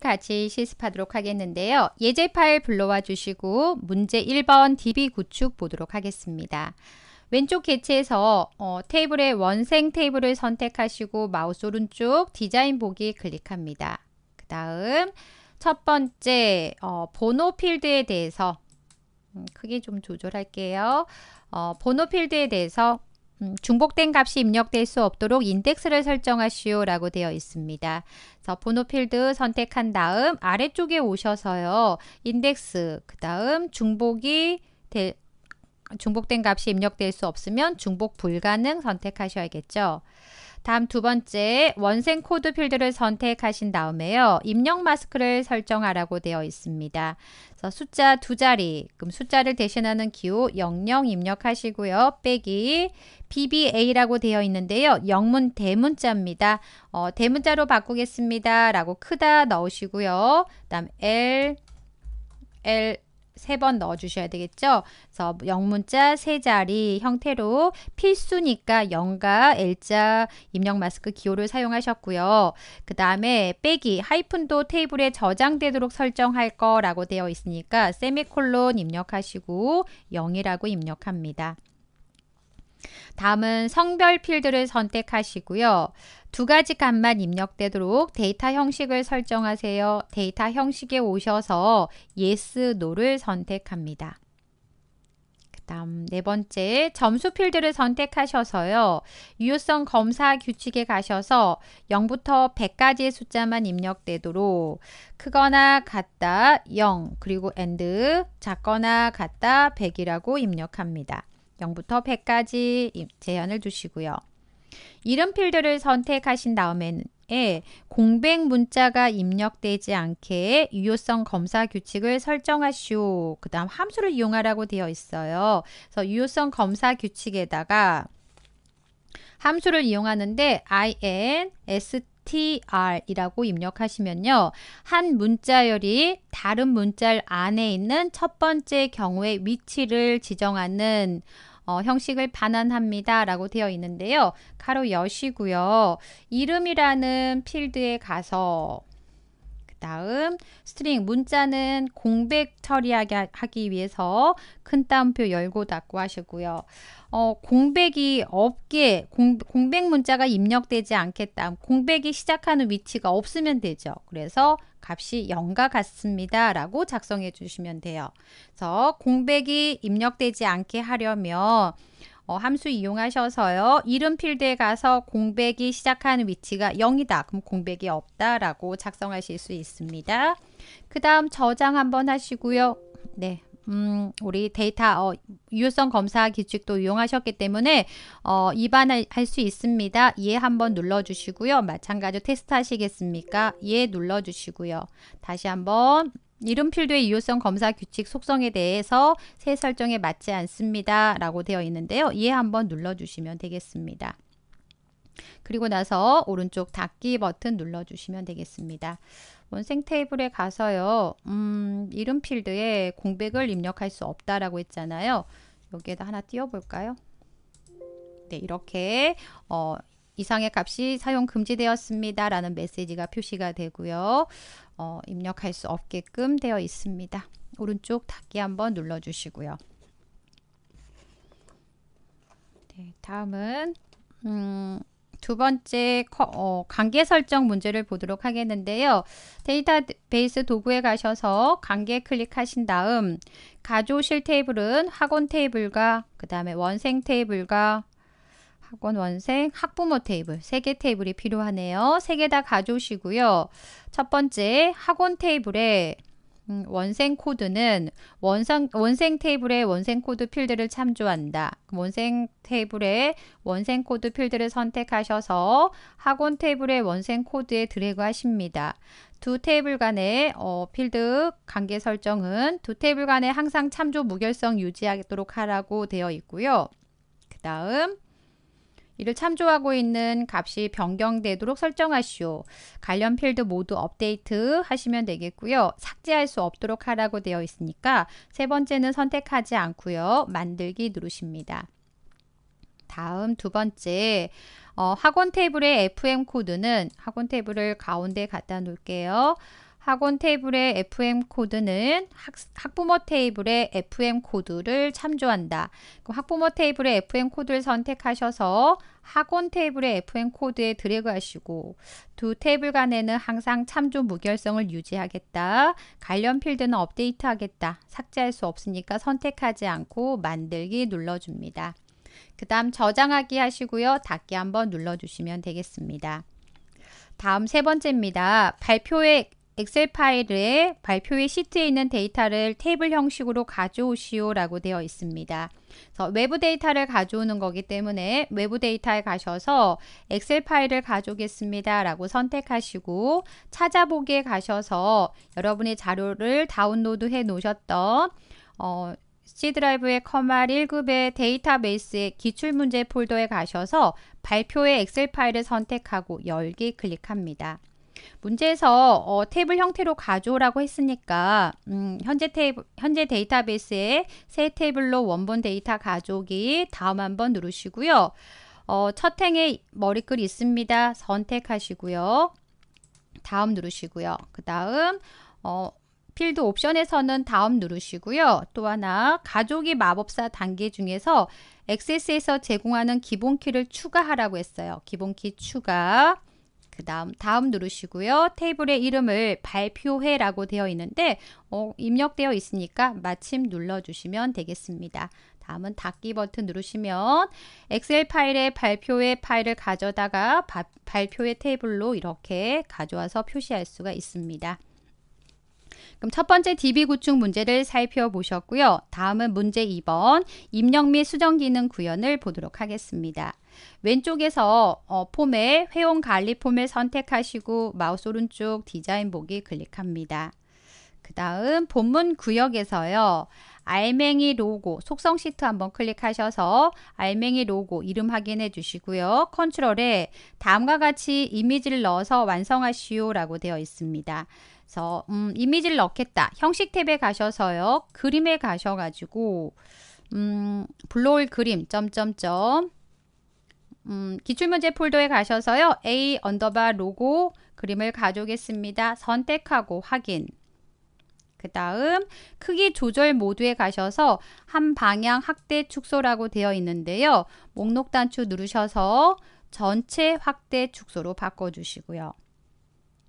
같이 실습하도록 하겠는데요. 예제 파일 불러와 주시고 문제 1번 DB 구축 보도록 하겠습니다. 왼쪽 개체에서 어, 테이블의 원생 테이블을 선택하시고 마우스 오른쪽 디자인 보기 클릭합니다. 그 다음 첫 번째 어, 번호 필드에 대해서 음, 크게 좀 조절할게요. 어, 번호 필드에 대해서 음, 중복된 값이 입력될 수 없도록 인덱스를 설정하시오라고 되어 있습니다. 그래서 번호 필드 선택한 다음 아래쪽에 오셔서요. 인덱스 그 다음 중복이 될 중복된 값이 입력될 수 없으면 중복 불가능 선택하셔야겠죠. 다음 두 번째 원생 코드 필드를 선택하신 다음에요. 입력 마스크를 설정하라고 되어 있습니다. 그래서 숫자 두 자리, 그럼 숫자를 대신하는 기호 00 입력하시고요. 빼기 BBA라고 되어 있는데요. 영문 대문자입니다. 어, 대문자로 바꾸겠습니다. 라고 크다 넣으시고요. 그 다음 L, L, 세번 넣어주셔야 되겠죠. 그래서 영문자 세 자리 형태로 필수니까 영과 L자 입력 마스크 기호를 사용하셨고요. 그 다음에 빼기 하이픈도 테이블에 저장되도록 설정할 거라고 되어 있으니까 세미콜론 입력하시고 0이라고 입력합니다. 다음은 성별 필드를 선택하시고요. 두 가지 값만 입력되도록 데이터 형식을 설정하세요. 데이터 형식에 오셔서 yes, no를 선택합니다. 다음 네 번째 점수 필드를 선택하셔서요. 유효성 검사 규칙에 가셔서 0부터 100까지의 숫자만 입력되도록 크거나 같다 0 그리고 and 작거나 같다 100이라고 입력합니다. 0부터 100까지 제한을 두시고요. 이름 필드를 선택하신 다음에 공백 문자가 입력되지 않게 유효성 검사 규칙을 설정하시오. 그 다음 함수를 이용하라고 되어 있어요. 그래서 유효성 검사 규칙에다가 함수를 이용하는데 in, str이라고 입력하시면요. 한 문자열이 다른 문자열 안에 있는 첫 번째 경우의 위치를 지정하는 어, 형식을 반환합니다. 라고 되어 있는데요. 가로 여시고요. 이름이라는 필드에 가서 다음 스트링 문자는 공백 처리하기 하기 위해서 큰 따옴표 열고 닫고 하시고요. 어, 공백이 없게 공, 공백 문자가 입력되지 않겠다. 공백이 시작하는 위치가 없으면 되죠. 그래서 값이 0과 같습니다. 라고 작성해 주시면 돼요. 그래서 공백이 입력되지 않게 하려면 어, 함수 이용하셔서요. 이름 필드에 가서 공백이 시작하는 위치가 0이다. 그럼 공백이 없다라고 작성하실 수 있습니다. 그 다음 저장 한번 하시고요. 네, 음, 우리 데이터 어, 유효성 검사 규칙도 이용하셨기 때문에 어, 입안할 수 있습니다. 예 한번 눌러주시고요. 마찬가지로 테스트 하시겠습니까? 예 눌러주시고요. 다시 한번 이름필드의 이효성 검사 규칙 속성에 대해서 새 설정에 맞지 않습니다. 라고 되어 있는데요. 이해 한번 눌러주시면 되겠습니다. 그리고 나서 오른쪽 닫기 버튼 눌러주시면 되겠습니다. 원생 테이블에 가서요. 음, 이름 필드에 공백을 입력할 수 없다라고 했잖아요. 여기에다 하나 띄워볼까요? 네, 이렇게 어, 이상의 값이 사용 금지되었습니다. 라는 메시지가 표시가 되고요. 어, 입력할 수 없게끔 되어 있습니다. 오른쪽 닫기 한번 눌러주시고요. 네, 다음은 음, 두 번째 어, 관계 설정 문제를 보도록 하겠는데요. 데이터베이스 도구에 가셔서 관계 클릭하신 다음 가조실 테이블은 학원 테이블과 그 다음에 원생 테이블과 학원 원생 학부모 테이블 3개 테이블이 필요하네요. 3개 다 가져오시고요. 첫 번째 학원 테이블에 음, 원생 코드는 원상, 원생 테이블의 원생 코드 필드를 참조한다. 원생 테이블의 원생 코드 필드를 선택하셔서 학원 테이블의 원생 코드에 드래그 하십니다. 두 테이블 간의 어, 필드 관계 설정은 두 테이블 간에 항상 참조 무결성 유지하도록 하라고 되어 있고요. 그 다음 이를 참조하고 있는 값이 변경되도록 설정하시오. 관련 필드 모두 업데이트 하시면 되겠고요. 삭제할 수 없도록 하라고 되어 있으니까 세 번째는 선택하지 않고요. 만들기 누르십니다. 다음 두 번째 어, 학원 테이블의 FM 코드는 학원 테이블을 가운데 갖다 놓을게요. 학원 테이블의 FM 코드는 학, 부모 테이블의 FM 코드를 참조한다. 그럼 학부모 테이블의 FM 코드를 선택하셔서 학원 테이블의 FM 코드에 드래그하시고 두 테이블 간에는 항상 참조 무결성을 유지하겠다. 관련 필드는 업데이트하겠다. 삭제할 수 없으니까 선택하지 않고 만들기 눌러줍니다. 그 다음 저장하기 하시고요. 닫기 한번 눌러주시면 되겠습니다. 다음 세 번째입니다. 발표액 엑셀 파일의 발표의 시트에 있는 데이터를 테이블 형식으로 가져오시오 라고 되어 있습니다. 그래서 외부 데이터를 가져오는 거기 때문에 외부 데이터에 가셔서 엑셀 파일을 가져오겠습니다 라고 선택하시고 찾아보기에 가셔서 여러분의 자료를 다운로드 해 놓으셨던 어, C드라이브의 커마 1급의 데이터베이스의 기출문제 폴더에 가셔서 발표의 엑셀 파일을 선택하고 열기 클릭합니다. 문제에서 어, 테이블 형태로 가져오라고 했으니까 음, 현재 테이블, 현재 데이터베이스에 새 테이블로 원본 데이터 가져오기 다음 한 번 누르시고요. 어, 첫 행에 머리글 있습니다. 선택하시고요. 다음 누르시고요. 그 다음 어, 필드 옵션에서는 다음 누르시고요. 또 하나 가족이 마법사 단계 중에서 액세스에서 제공하는 기본키를 추가하라고 했어요. 기본키 추가 그 다음 다음 누르시고요. 테이블의 이름을 발표회라고 되어 있는데 어, 입력되어 있으니까 마침 눌러주시면 되겠습니다. 다음은 닫기 버튼 누르시면 엑셀 파일의 발표회 파일을 가져다가 바, 발표회 테이블로 이렇게 가져와서 표시할 수가 있습니다. 그럼 첫 번째 DB구축 문제를 살펴보셨고요. 다음은 문제 2번 입력 및 수정 기능 구현을 보도록 하겠습니다. 왼쪽에서 어, 폼에 회원 관리 폼을 선택하시고 마우스 오른쪽 디자인 보기 클릭합니다. 그 다음 본문 구역에서요. 알맹이 로고 속성 시트 한번 클릭하셔서 알맹이 로고 이름 확인해 주시고요. 컨트롤에 다음과 같이 이미지를 넣어서 완성하시오 라고 되어 있습니다. 그래서 음, 이미지를 넣겠다. 형식 탭에 가셔서요. 그림에 가셔가지고 음, 불러올 그림 점점점 음, 기출문제 폴더에 가셔서요. A 언더바 로고 그림을 가져오겠습니다. 선택하고 확인 그 다음 크기 조절 모드에 가셔서 한 방향 확대 축소라고 되어 있는데요. 목록 단추 누르셔서 전체 확대 축소로 바꿔주시고요.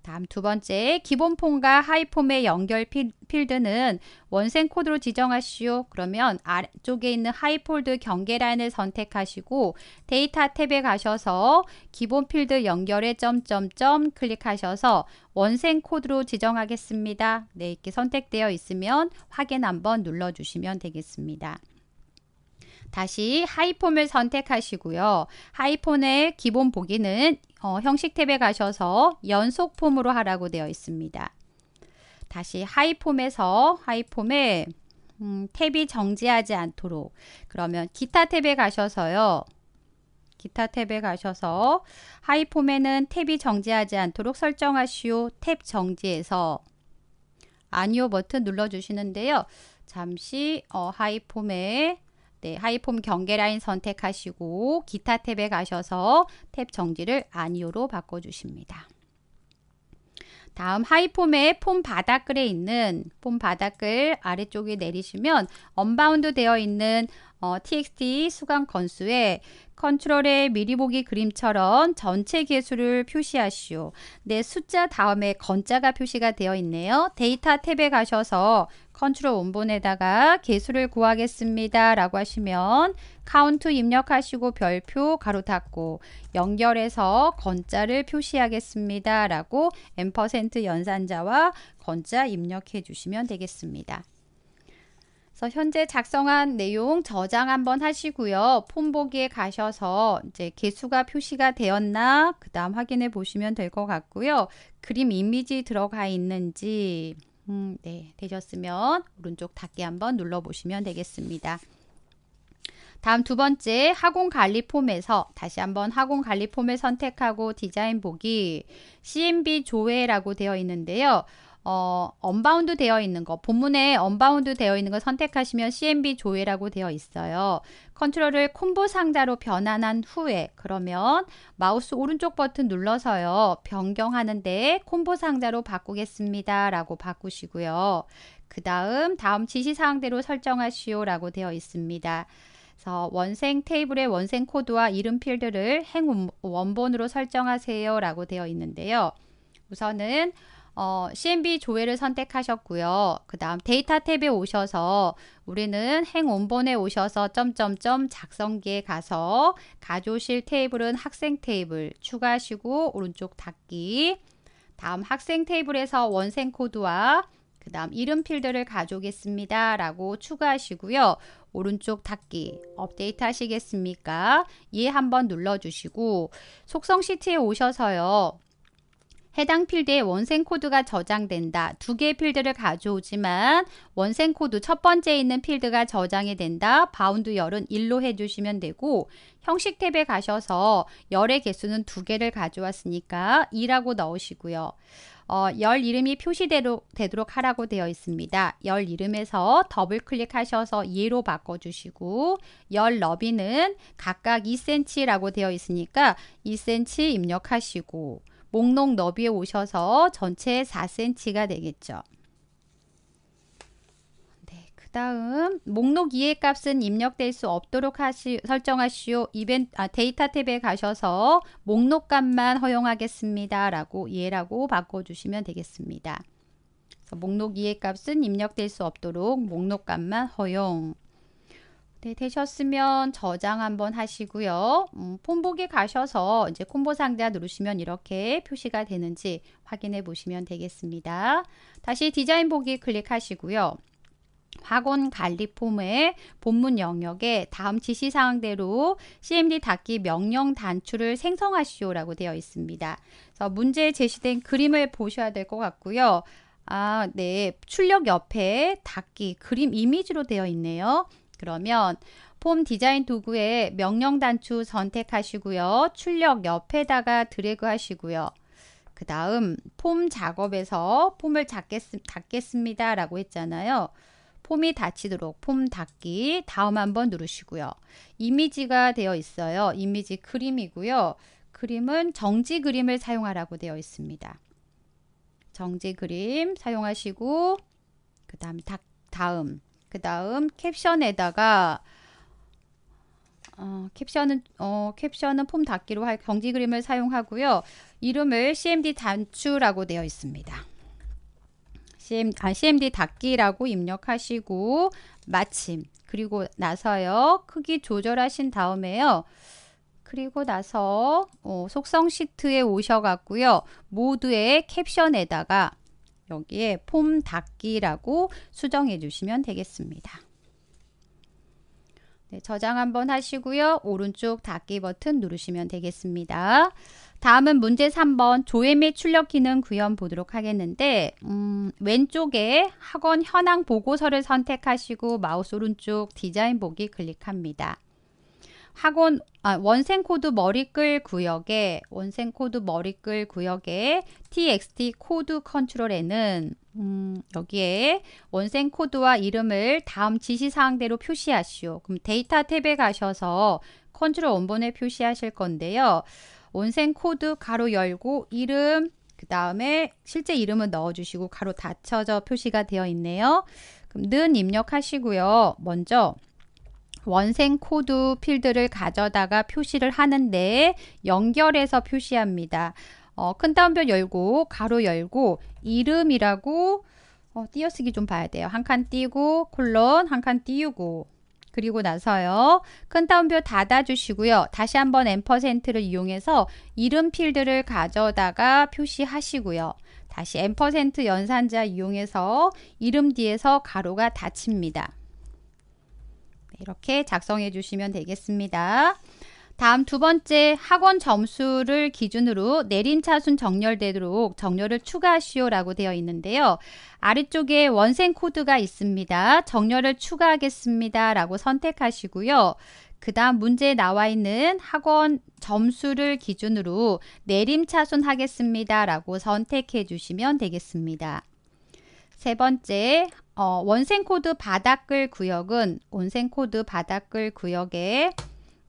다음 두 번째, 기본 폼과 하이 폼의 연결 필드는 원생 코드로 지정하시오. 그러면 아래쪽에 있는 하이 폴드 경계란을 선택하시고 데이터 탭에 가셔서 기본 필드 연결에 점점점 클릭하셔서 원생 코드로 지정하겠습니다. 네, 이렇게 선택되어 있으면 확인 한번 눌러주시면 되겠습니다. 다시 하이폼을 선택하시고요. 하이폼의 기본 보기는 어, 형식 탭에 가셔서 연속 폼으로 하라고 되어 있습니다. 다시 하이폼에서 하이폼에 음, 탭이 정지하지 않도록 그러면 기타 탭에 가셔서요. 기타 탭에 가셔서 하이폼에는 탭이 정지하지 않도록 설정하시오. 탭 정지에서 아니오 버튼 눌러주시는데요. 잠시 어, 하이폼에 네, 하이폼 경계 라인 선택하시고 기타 탭에 가셔서 탭 정지를 아니오로 바꿔주십니다. 다음 하이폼의 폼 바닥글에 있는 폼 바닥글 아래쪽에 내리시면 언바운드 되어 있는 어, txt 수강 건수에 컨트롤의 미리 보기 그림처럼 전체 개수를 표시하시오. 네, 숫자 다음에 건자가 표시가 되어 있네요. 데이터 탭에 가셔서 컨트롤 원본에다가 개수를 구하겠습니다. 라고 하시면 카운트 입력하시고 별표 가로 닫고 연결해서 건자를 표시하겠습니다. 라고 엠 연산자와 건자 입력해 주시면 되겠습니다. 그래서 현재 작성한 내용 저장 한번 하시고요. 폼 보기에 가셔서 이제 개수가 표시가 되었나 그 다음 확인해 보시면 될 것 같고요. 그림 이미지 들어가 있는지 음, 네, 되셨으면 오른쪽 닫기 한번 눌러보시면 되겠습니다. 다음 두 번째 학원 관리 폼에서 다시 한번 학원 관리 폼을 선택하고 디자인 보기 CMB 조회라고 되어 있는데요. 어, 언바운드 되어 있는 거 본문에 언바운드 되어 있는 거 선택하시면 CMB 조회라고 되어 있어요. 컨트롤을 콤보 상자로 변환한 후에 그러면 마우스 오른쪽 버튼 눌러서요. 변경하는데 콤보 상자로 바꾸겠습니다. 라고 바꾸시고요. 그 다음 다음 지시사항대로 설정하시오 라고 되어 있습니다. 그래서 원생 테이블의 원생 코드와 이름 필드를 행 원본으로 설정하세요 라고 되어 있는데요. 우선은 어, CMB 조회를 선택하셨고요. 그 다음 데이터 탭에 오셔서 우리는 행 원본에 오셔서 점점점 작성기에 가서 가조실 테이블은 학생 테이블 추가하시고 오른쪽 닫기 다음 학생 테이블에서 원생 코드와 그 다음 이름 필드를 가져오겠습니다. 라고 추가하시고요. 오른쪽 닫기 업데이트 하시겠습니까? 예 한번 눌러주시고 속성 시트에 오셔서요. 해당 필드에 원생 코드가 저장된다. 두 개의 필드를 가져오지만 원생 코드 첫 번째에 있는 필드가 저장이 된다. 바운드 열은 1로 해주시면 되고 형식 탭에 가셔서 열의 개수는 두 개를 가져왔으니까 2라고 넣으시고요. 어, 열 이름이 표시되도록 하라고 되어 있습니다. 열 이름에서 더블 클릭하셔서 예로 바꿔주시고 열 너비는 각각 2cm라고 되어 있으니까 2cm 입력하시고 목록 너비에 오셔서 전체 4cm가 되겠죠. 네, 그 다음 목록 이해 값은 입력될 수 없도록 하시, 설정하시오. 이벤트 아, 데이터 탭에 가셔서 목록 값만 허용하겠습니다. 라고 이라고 바꿔주시면 되겠습니다. 목록 이해 값은 입력될 수 없도록 목록 값만 허용. 네, 되셨으면 저장 한번 하시고요. 음, 폼보기 가셔서 이제 콤보 상자 누르시면 이렇게 표시가 되는지 확인해 보시면 되겠습니다. 다시 디자인 보기 클릭하시고요. 학원 관리 폼의 본문 영역에 다음 지시사항대로 CMD 닫기 명령 단추를 생성하시오라고 되어 있습니다. 그래서 문제에 제시된 그림을 보셔야 될 것 같고요. 아, 네. 출력 옆에 닫기 그림 이미지로 되어 있네요. 그러면 폼 디자인 도구에 명령 단추 선택하시고요. 출력 옆에다가 드래그 하시고요. 그 다음 폼 작업에서 폼을 닫겠, 닫겠습니다 라고 했잖아요. 폼이 닫히도록 폼 닫기 다음 한번 누르시고요. 이미지가 되어 있어요. 이미지 그림이고요. 그림은 정지 그림을 사용하라고 되어 있습니다. 정지 그림 사용하시고 그 다음 닫 다음 그 다음 캡션에다가 어, 캡션은 어, 캡션은 폼 닫기로 할 경지 그림을 사용하고요. 이름을 CMD 단추라고 되어 있습니다. CM, 아, CMD 닫기라고 입력하시고 마침 그리고 나서요. 크기 조절하신 다음에요. 그리고 나서 어, 속성 시트에 오셔갖고요. 모두의 캡션에다가 여기에 폼 닫기라고 수정해 주시면 되겠습니다. 네, 저장 한번 하시고요. 오른쪽 닫기 버튼 누르시면 되겠습니다. 다음은 문제 3번 조회 및 출력 기능 구현 보도록 하겠는데 음, 왼쪽에 학원 현황 보고서를 선택하시고 마우스 오른쪽 디자인 보기 클릭합니다. 학원 아, 원생코드 머리글 구역에 원생코드 머리글 구역에 txt 코드 컨트롤에는 음, 여기에 원생 코드와 이름을 다음 지시사항대로 표시하시오. 그럼 데이터 탭에 가셔서 컨트롤 원본에 표시하실 건데요. 원생 코드 가로 열고 이름 그 다음에 실제 이름은 넣어주시고 가로 닫혀져 표시가 되어 있네요. 그럼 는 입력하시고요. 먼저 원생 코드 필드를 가져다가 표시를 하는데 연결해서 표시합니다. 어, 큰 따옴표 열고 가로 열고 이름이라고 어, 띄어쓰기 좀 봐야 돼요. 한 칸 띄고 콜론 한 칸 띄우고 그리고 나서요. 큰 따옴표 닫아주시고요. 다시 한번 엠퍼센트를 이용해서 이름 필드를 가져다가 표시하시고요. 다시 엠퍼센트 연산자 이용해서 이름 뒤에서 가로가 닫힙니다. 이렇게 작성해 주시면 되겠습니다. 다음 두 번째 학원 점수를 기준으로 내림 차순 정렬되도록 정렬을 추가하시오 라고 되어 있는데요. 아래쪽에 원생 코드가 있습니다. 정렬을 추가하겠습니다 라고 선택하시고요. 그 다음 문제에 나와 있는 학원 점수를 기준으로 내림차순 하겠습니다 라고 선택해 주시면 되겠습니다. 세 번째, 어, 원생코드 바닥글 구역은 원생코드 바닥글 구역에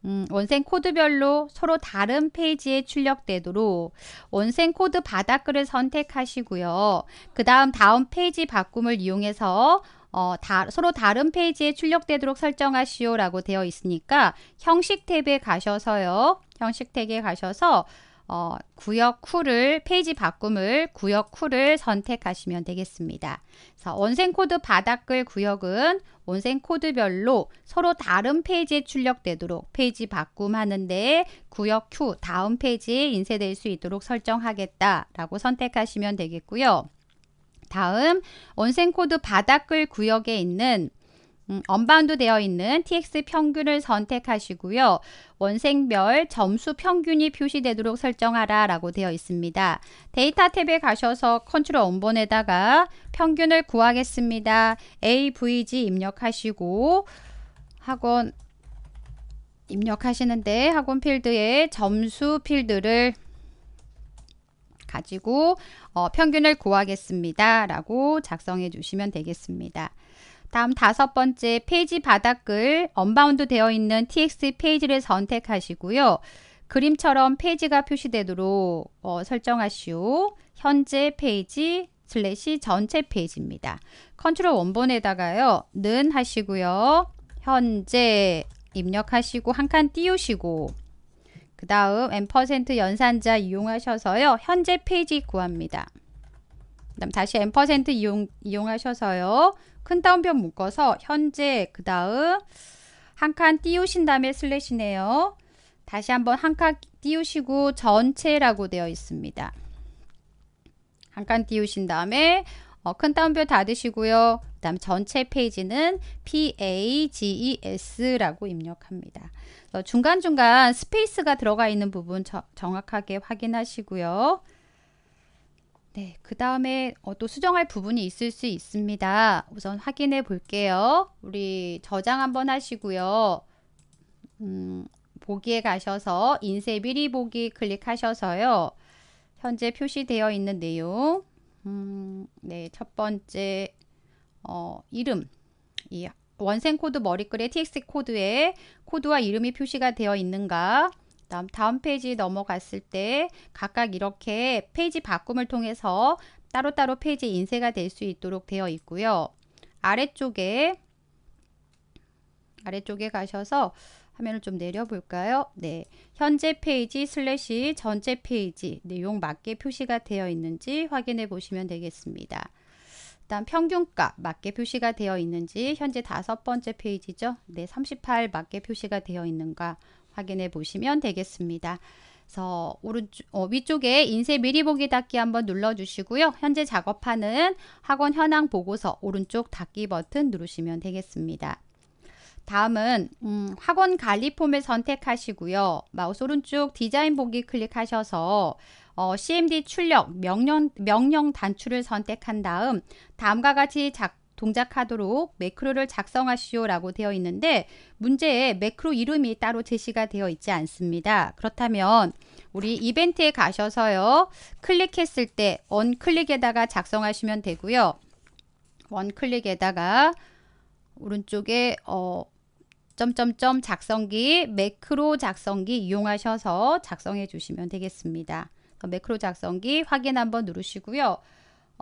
음, 원생 코드별로 서로 다른 페이지에 출력되도록 원생 코드 바닥글을 선택하시고요. 그 다음 다음 페이지 바꿈을 이용해서 어, 다, 서로 다른 페이지에 출력되도록 설정하시오 라고 되어 있으니까 형식 탭에 가셔서요. 형식 탭에 가셔서 어, 구역 쿨을 페이지 바꿈을 구역 쿨을 선택하시면 되겠습니다. 자, 원생 코드 바닥글 구역은 원생 코드별로 서로 다른 페이지에 출력되도록 페이지 바꿈하는데 구역 Q 다음 페이지에 인쇄될 수 있도록 설정하겠다라고 선택하시면 되겠고요. 다음 원생 코드 바닥글 구역에 있는 음, 언바운드 되어 있는 tx 평균을 선택하시고요. 원색별 점수 평균이 표시되도록 설정하라 라고 되어 있습니다. 데이터 탭에 가셔서 컨트롤 원본에다가 평균을 구하겠습니다. avg 입력하시고 학원 입력하시는데 학원 필드에 점수 필드를 가지고 어, 평균을 구하겠습니다. 라고 작성해 주시면 되겠습니다. 다음 다섯 번째 페이지 바닥글 언바운드 되어 있는 txt 페이지를 선택하시고요. 그림처럼 페이지가 표시되도록 어, 설정하시오. 현재 페이지 슬래시 전체 페이지입니다. 컨트롤 원본에다가요. 는 하시고요. 현재 입력하시고 한 칸 띄우시고 그 다음 앰퍼센트 연산자 이용하셔서요. 현재 페이지 구합니다. 그 다음 다시 앰퍼센트 이용, 이용하셔서요. 큰 따옴표 묶어서 현재 그 다음 한 칸 띄우신 다음에 슬래시네요. 다시 한번 한 칸 띄우시고 전체라고 되어 있습니다. 한 칸 띄우신 다음에 어, 큰 따옴표 닫으시고요. 그 다음 전체 페이지는 PAGES라고 입력합니다. 중간중간 스페이스가 들어가 있는 부분 저, 정확하게 확인하시고요. 네, 그 다음에 어, 또 수정할 부분이 있을 수 있습니다. 우선 확인해 볼게요. 우리 저장 한번 하시고요. 음, 보기에 가셔서 인쇄 미리 보기 클릭하셔서요. 현재 표시되어 있는 내용 음, 네, 첫 번째 어, 이름 이 원생 코드 머리글의 txt 코드에 코드와 이름이 표시가 되어 있는가 다음, 다음 페이지 넘어갔을 때 각각 이렇게 페이지 바꿈을 통해서 따로따로 페이지 인쇄가 될 수 있도록 되어 있고요. 아래쪽에 아래쪽에 가셔서 화면을 좀 내려볼까요? 네, 현재 페이지 슬래시 전체 페이지 내용 맞게 표시가 되어 있는지 확인해 보시면 되겠습니다. 일단 평균값 맞게 표시가 되어 있는지 현재 다섯 번째 페이지죠. 네, 38 맞게 표시가 되어 있는가 확인해 보시면 되겠습니다. 그래서 오른쪽 어, 위쪽에 인쇄 미리 보기 닫기 한번 눌러 주시고요. 현재 작업하는 학원 현황 보고서 오른쪽 닫기 버튼 누르시면 되겠습니다. 다음은 음, 학원 관리 폼을 선택하시고요. 마우스 오른쪽 디자인 보기 클릭하셔서 어, CMD 출력 명령, 명령 단추를 선택한 다음 다음과 같이 작, 동작하도록 매크로를 작성하시오라고 되어 있는데 문제에 매크로 이름이 따로 제시가 되어 있지 않습니다. 그렇다면 우리 이벤트에 가셔서요. 클릭했을 때 원클릭에다가 작성하시면 되고요. 원클릭에다가 오른쪽에 어 점점점 작성기 매크로 작성기 이용하셔서 작성해 주시면 되겠습니다. 매크로 작성기 확인 한번 누르시고요.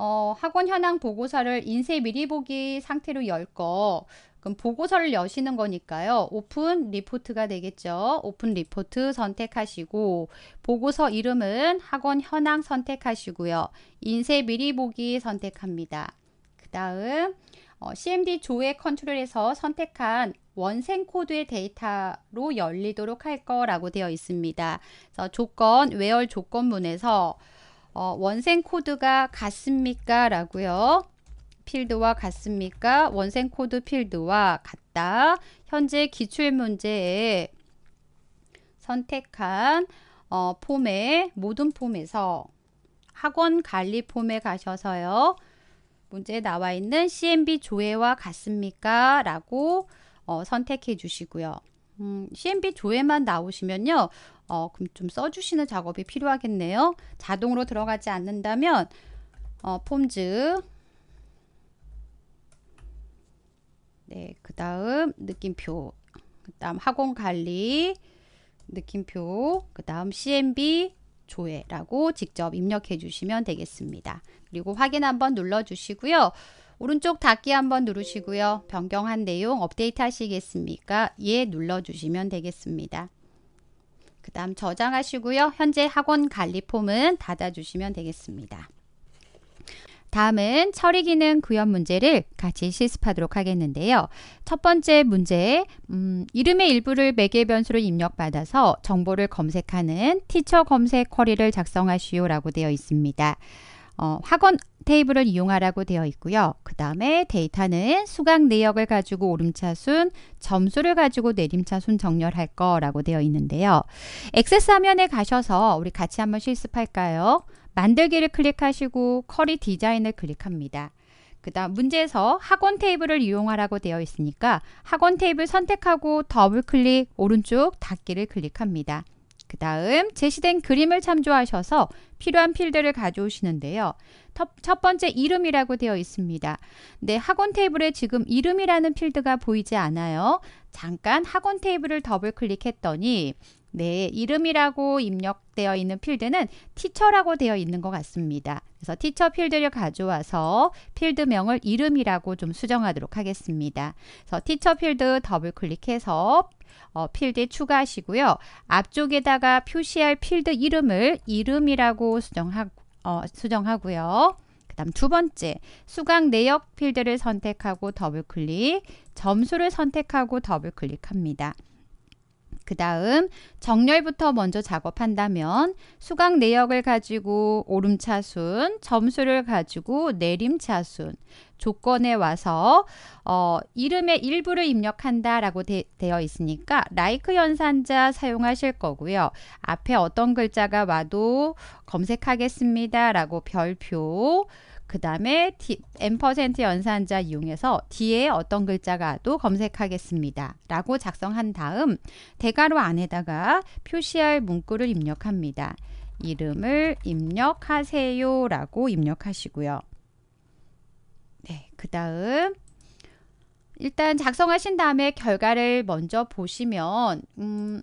어, 학원 현황 보고서를 인쇄 미리 보기 상태로 열 거. 그럼 보고서를 여시는 거니까요. 오픈 리포트가 되겠죠. 오픈 리포트 선택하시고 보고서 이름은 학원 현황 선택하시고요. 인쇄 미리 보기 선택합니다. 그 다음 어, CMD 조회 컨트롤에서 선택한 원생 코드의 데이터로 열리도록 할 거라고 되어 있습니다. 그래서 조건, 외열 조건문에서 어, 원생 코드가 같습니까? 라고요. 필드와 같습니까? 원생 코드 필드와 같다. 현재 기출 문제에 선택한 어, 폼의 모든 폼에서 학원 관리 폼에 가셔서요. 문제에 나와 있는 CMB 조회와 같습니까? 라고 어, 선택해 주시고요. 음, CMB 조회만 나오시면요. 어, 그럼 좀 써주시는 작업이 필요하겠네요. 자동으로 들어가지 않는다면 어, 폼즈 네, 그 다음 느낌표 그 다음 학원관리 느낌표 그 다음 CMB 조회라고 직접 입력해 주시면 되겠습니다. 그리고 확인 한번 눌러 주시고요. 오른쪽 닫기 한번 누르시고요. 변경한 내용 업데이트 하시겠습니까? 예 눌러주시면 되겠습니다. 그 다음 저장하시고요. 현재 학원 관리 폼은 닫아주시면 되겠습니다. 다음은 처리 기능 구현 문제를 같이 실습하도록 하겠는데요. 첫 번째 문제, 음, 이름의 일부를 매개 변수로 입력받아서 정보를 검색하는 티처 검색 쿼리를 작성하시오라고 되어 있습니다. 어, 학원 테이블을 이용하라고 되어 있고요. 그 다음에 데이터는 수강 내역을 가지고 오름차순, 점수를 가지고 내림차순 정렬할 거라고 되어 있는데요. 액세스 화면에 가셔서 우리 같이 한번 실습할까요? 만들기를 클릭하시고 커리 디자인을 클릭합니다. 그 다음 문제에서 학원 테이블을 이용하라고 되어 있으니까 학원 테이블 선택하고 더블클릭 오른쪽 닫기를 클릭합니다. 그 다음 제시된 그림을 참조하셔서 필요한 필드를 가져오시는데요. 첫 번째 이름이라고 되어 있습니다. 네, 학원 테이블에 지금 이름이라는 필드가 보이지 않아요. 잠깐 학원 테이블을 더블 클릭했더니 네, 이름이라고 입력되어 있는 필드는 티처라고 되어 있는 것 같습니다. 그래서 티처 필드를 가져와서 필드명을 이름이라고 좀 수정하도록 하겠습니다. 그래서 티처 필드 더블 클릭해서 어, 필드에 추가하시고요. 앞쪽에다가 표시할 필드 이름을 이름이라고 수정하, 어, 수정하고요. 그 다음 두 번째, 수강 내역 필드를 선택하고 더블 클릭, 점수를 선택하고 더블 클릭합니다. 그 다음 정렬부터 먼저 작업한다면 수강 내역을 가지고 오름차순, 점수를 가지고 내림차순, 조건에 와서 어, 이름의 일부를 입력한다 라고 되, 어 있으니까 라이크 연산자 사용하실 거고요. 앞에 어떤 글자가 와도 검색하겠습니다 라고 별표 그 다음에 n% 연산자 이용해서 뒤에 어떤 글자가도 검색하겠습니다. 라고 작성한 다음 대괄호 안에다가 표시할 문구를 입력합니다. 이름을 입력하세요 라고 입력하시고요. 네, 그 다음 일단 작성하신 다음에 결과를 먼저 보시면 음,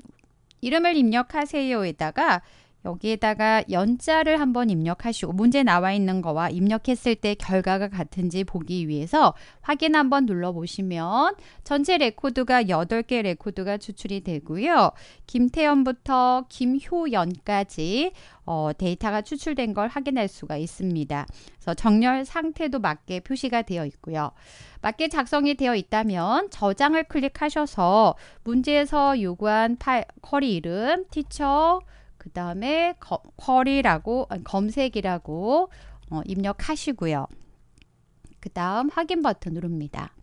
이름을 입력하세요에다가 여기에다가 연자를 한번 입력하시고 문제 나와 있는 거와 입력했을 때 결과가 같은지 보기 위해서 확인 한번 눌러보시면 전체 레코드가 8개 레코드가 추출이 되고요. 김태연부터 김효연까지 어, 데이터가 추출된 걸 확인할 수가 있습니다. 그래서 정렬 상태도 맞게 표시가 되어 있고요. 맞게 작성이 되어 있다면 저장을 클릭하셔서 문제에서 요구한 파 커리 이름, 티처, 그 다음에 쿼리라고 검색이라고 어, 입력하시고요. 그 다음 확인 버튼 누릅니다.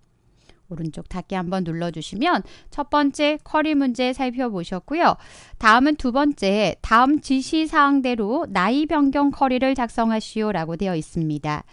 오른쪽 닫기 한번 눌러주시면 첫 번째 쿼리 문제 살펴보셨고요. 다음은 두 번째 다음 지시사항대로 나이 변경 쿼리를 작성하시오 라고 되어 있습니다.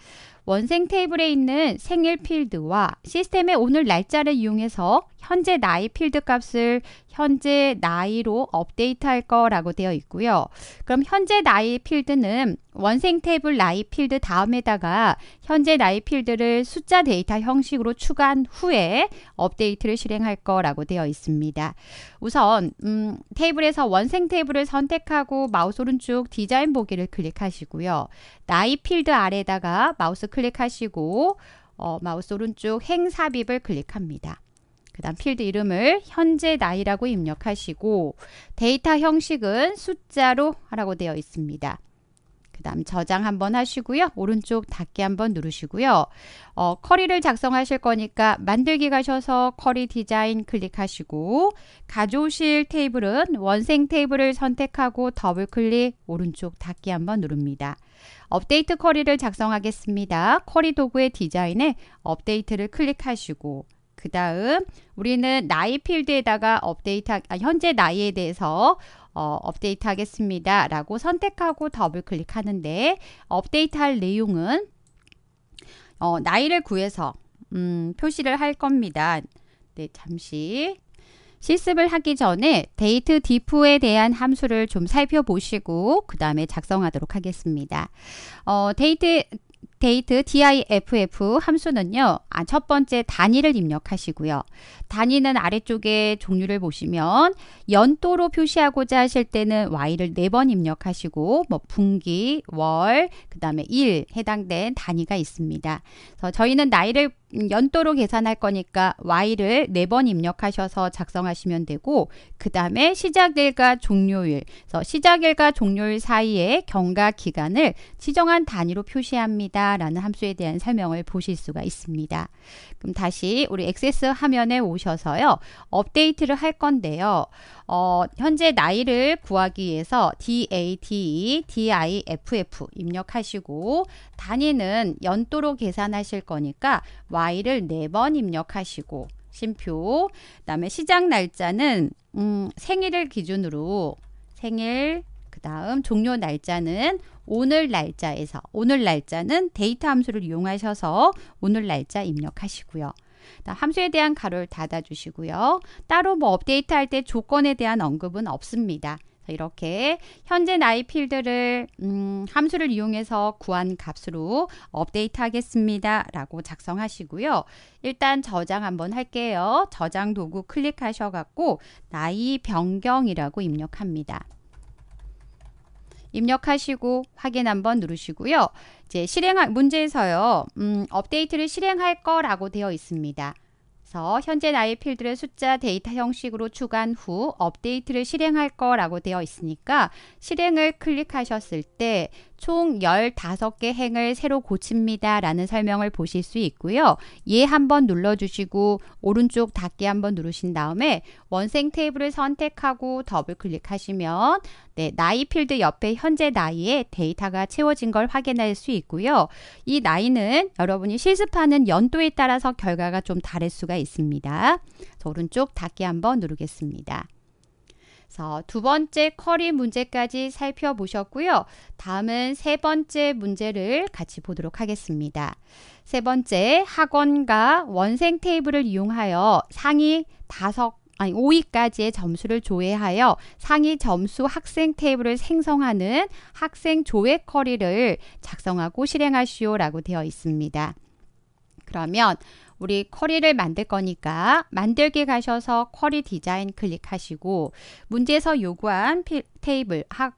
원생 테이블에 있는 생일 필드와 시스템의 오늘 날짜를 이용해서 현재 나이 필드 값을 현재 나이로 업데이트할 거라고 되어 있고요. 그럼 현재 나이 필드는 원생 테이블 나이 필드 다음에다가 현재 나이 필드를 숫자 데이터 형식으로 추가한 후에 업데이트를 실행할 거라고 되어 있습니다. 우선 음, 테이블에서 원생 테이블을 선택하고 마우스 오른쪽 디자인 보기를 클릭하시고요. 나이 필드 아래에다가 마우스 클릭하시고 어, 마우스 오른쪽 행 삽입을 클릭합니다. 그 다음 필드 이름을 현재 나이라고 입력하시고 데이터 형식은 숫자로 하라고 되어 있습니다. 그 다음 저장 한번 하시고요. 오른쪽 닫기 한번 누르시고요. 어, 커리를 작성하실 거니까 만들기 가셔서 커리 디자인 클릭하시고 가져오실 테이블은 원생 테이블을 선택하고 더블 클릭 오른쪽 닫기 한번 누릅니다. 업데이트 커리를 작성하겠습니다. 커리 도구의 디자인에 업데이트를 클릭하시고 그 다음 우리는 나이 필드에다가 업데이트 아, 현재 나이에 대해서 어, 업데이트 하겠습니다 라고 선택하고 더블 클릭하는데 업데이트 할 내용은 어, 나이를 구해서 음, 표시를 할 겁니다 네 잠시 실습을 하기 전에 데이트 디프에 대한 함수를 좀 살펴보시고 그 다음에 작성하도록 하겠습니다. 어, 데이트 d a t diff 함수는요. 아, 첫 번째 단위를 입력하시고요. 단위는 아래쪽에 종류를 보시면 연도로 표시하고자 하실 때는 y를 네 번 입력하시고 뭐 분기, 월, 그 다음에 일 해당된 단위가 있습니다. 그래서 저희는 나이를 연도로 계산할 거니까 y를 4번 입력하셔서 작성하시면 되고 그 다음에 시작일과 종료일 그래서 시작일과 종료일 사이에 경과 기간을 지정한 단위로 표시합니다. 라는 함수에 대한 설명을 보실 수가 있습니다. 그럼 다시 우리 액세스 화면에 오셔서요. 업데이트를 할 건데요. 어, 현재 나이를 구하기 위해서 DATE, DIFF 입력하시고 단위는 연도로 계산하실 거니까 Y를 네 번 입력하시고 심표 그 다음에 시작 날짜는 음, 생일을 기준으로 생일 그 다음 종료 날짜는 오늘 날짜에서 오늘 날짜는 데이터 함수를 이용하셔서 오늘 날짜 입력하시고요. 함수에 대한 가로를 닫아주시고요. 따로 뭐 업데이트할 때 조건에 대한 언급은 없습니다. 이렇게 현재 나이 필드를 음, 함수를 이용해서 구한 값으로 업데이트 하겠습니다 라고 작성하시고요 일단 저장 한번 할게요 저장 도구 클릭하셔 갖고 나이 변경이라고 입력합니다 입력하시고 확인 한번 누르시고요. 이제 실행 문제에서요. 음, 업데이트를 실행할 거라고 되어 있습니다. 그래서 현재 나의 필드를 숫자 데이터 형식으로 추간 후 업데이트를 실행할 거라고 되어 있으니까 실행을 클릭하셨을 때총 15개 행을 새로 고칩니다. 라는 설명을 보실 수 있고요. 예 한번 눌러주시고 오른쪽 닫기 한번 누르신 다음에 원생 테이블을 선택하고 더블 클릭하시면 네, 나이 필드 옆에 현재 나이에 데이터가 채워진 걸 확인할 수 있고요. 이 나이는 여러분이 실습하는 연도에 따라서 결과가 좀 다를 수가 있습니다. 오른쪽 닫기 한번 누르겠습니다. 그래서 두 번째 커리 문제까지 살펴보셨고요. 다음은 세 번째 문제를 같이 보도록 하겠습니다. 세 번째, 학원과 원생 테이블을 이용하여 상위 다섯 아니 5위까지의 점수를 조회하여 상위 점수 학생 테이블을 생성하는 학생 조회 커리를 작성하고 실행하시오라고 되어 있습니다. 그러면 우리 쿼리를 만들 거니까 만들기 가셔서 쿼리 디자인 클릭하시고 문제에서 요구한 테이블 학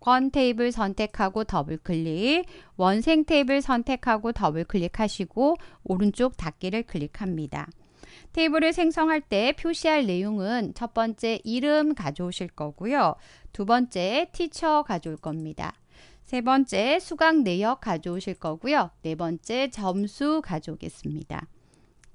학원 테이블 선택하고 더블 클릭, 원생 테이블 선택하고 더블 클릭하시고 오른쪽 닫기를 클릭합니다. 테이블을 생성할 때 표시할 내용은 첫 번째 이름 가져오실 거고요. 두 번째 티처 가져올 겁니다. 세 번째 수강 내역 가져오실 거고요. 네 번째 점수 가져오겠습니다.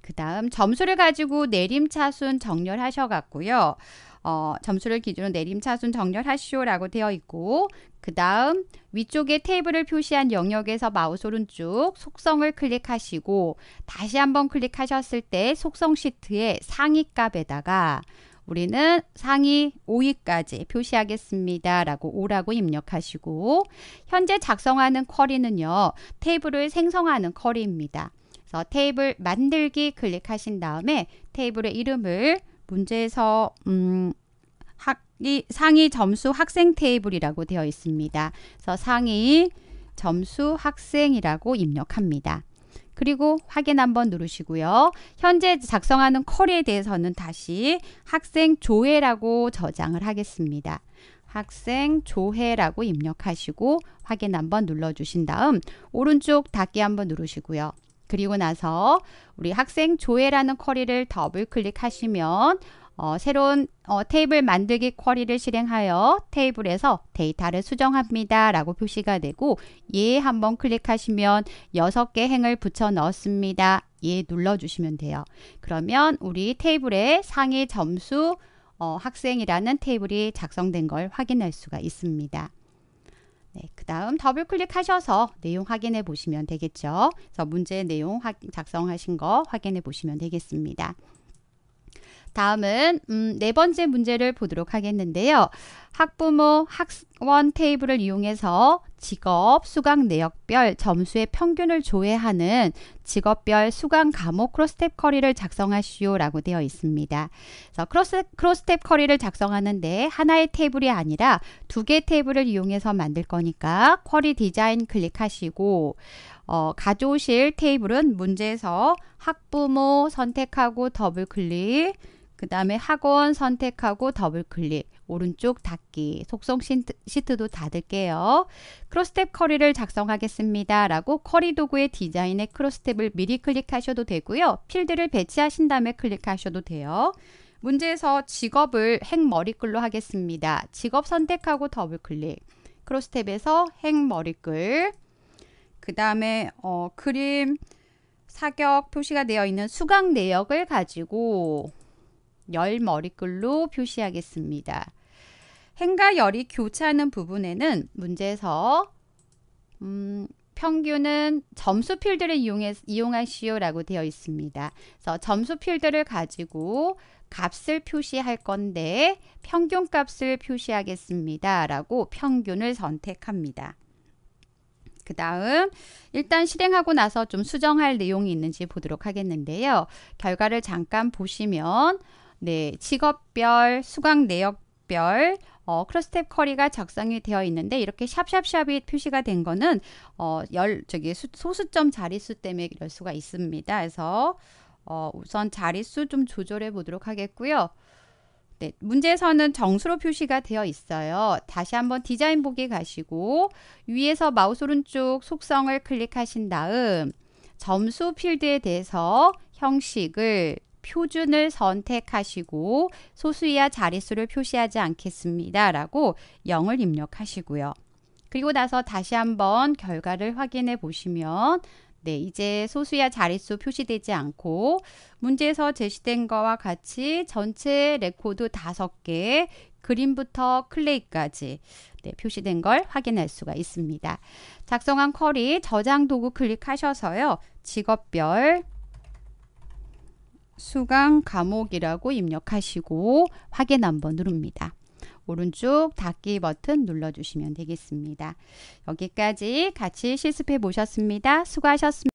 그 다음 점수를 가지고 내림차순 정렬하셔갖고요. 어, 점수를 기준으로 내림차순 정렬하시오라고 되어 있고 그 다음 위쪽에 테이블을 표시한 영역에서 마우스 오른쪽 속성을 클릭하시고 다시 한번 클릭하셨을 때 속성 시트의 상위 값에다가 우리는 상위 5위까지 표시하겠습니다. 라고 5라고 입력하시고 현재 작성하는 쿼리는요. 테이블을 생성하는 쿼리입니다. 그래서 테이블 만들기 클릭하신 다음에 테이블의 이름을 문제에서 음, 학이 상위 점수 학생 테이블이라고 되어 있습니다. 그래서 상위 점수 학생이라고 입력합니다. 그리고 확인 한번 누르시고요. 현재 작성하는 쿼리에 대해서는 다시 학생 조회라고 저장을 하겠습니다. 학생 조회라고 입력하시고 확인 한번 눌러주신 다음 오른쪽 닫기 한번 누르시고요. 그리고 나서 우리 학생 조회라는 쿼리를 더블 클릭하시면 어, 새로운 어, 테이블 만들기 쿼리를 실행하여 테이블에서 데이터를 수정합니다 라고 표시가 되고 예 한번 클릭하시면 6개 행을 붙여 넣었습니다. 예 눌러주시면 돼요. 그러면 우리 테이블에 상위 점수 어, 학생이라는 테이블이 작성된 걸 확인할 수가 있습니다. 네, 그 다음 더블 클릭하셔서 내용 확인해 보시면 되겠죠. 그래서 문제 내용 작성하신 거 확인해 보시면 되겠습니다. 다음은 음, 네 번째 문제를 보도록 하겠는데요. 학부모 학원 테이블을 이용해서 직업 수강 내역별 점수의 평균을 조회하는 직업별 수강 과목 크로스텝 커리를 작성하시오라고 되어 있습니다. 그래서 크로스, 크로스텝 커리를 작성하는데 하나의 테이블이 아니라 두 개 테이블을 이용해서 만들 거니까 쿼리 디자인 클릭하시고 어, 가져오실 테이블은 문제에서 학부모 선택하고 더블 클릭 그 다음에 학원 선택하고 더블 클릭 오른쪽 닫기 속성 시트, 도 닫을게요. 크로스텝 커리를 작성하겠습니다. 라고 커리 도구의 디자인의 크로스텝을 미리 클릭하셔도 되고요. 필드를 배치하신 다음에 클릭하셔도 돼요. 문제에서 직업을 행머리글로 하겠습니다. 직업 선택하고 더블 클릭 크로스텝에서 행머리글 그 다음에 어, 그림 사격 표시가 되어 있는 수강 내역을 가지고 열 머리글로 표시하겠습니다. 행과 열이 교차하는 부분에는 문제에서 음, 평균은 점수 필드를 이용해, 이용하시오 라고 되어 있습니다. 그래서 점수 필드를 가지고 값을 표시할 건데 평균 값을 표시하겠습니다. 라고 평균을 선택합니다. 그 다음 일단 실행하고 나서 좀 수정할 내용이 있는지 보도록 하겠는데요. 결과를 잠깐 보시면 네, 직업별, 수강 내역별, 어, 크로스탭 커리가 작성이 되어 있는데 이렇게 샵샵샵이 표시가 된 거는 어, 열 저기 수, 소수점 자릿수 때문에 이럴 수가 있습니다. 그래서 어, 우선 자릿수 좀 조절해 보도록 하겠고요. 네, 문제에서는 정수로 표시가 되어 있어요. 다시 한번 디자인 보기 가시고 위에서 마우스 오른쪽 속성을 클릭하신 다음 점수 필드에 대해서 형식을 표준을 선택하시고 소수 이하 자릿수를 표시하지 않겠습니다. 라고 0을 입력하시고요. 그리고 나서 다시 한번 결과를 확인해 보시면 네, 이제 소수야 자릿수 표시되지 않고 문제에서 제시된 거와 같이 전체 레코드 5개 그림부터 클레이까지 네, 표시된 걸 확인할 수가 있습니다. 작성한 쿼리 저장 도구 클릭하셔서요. 직업별 수강 과목이라고 입력하시고 확인 한번 누릅니다. 오른쪽 닫기 버튼 눌러주시면 되겠습니다. 여기까지 같이 실습해 보셨습니다. 수고하셨습니다.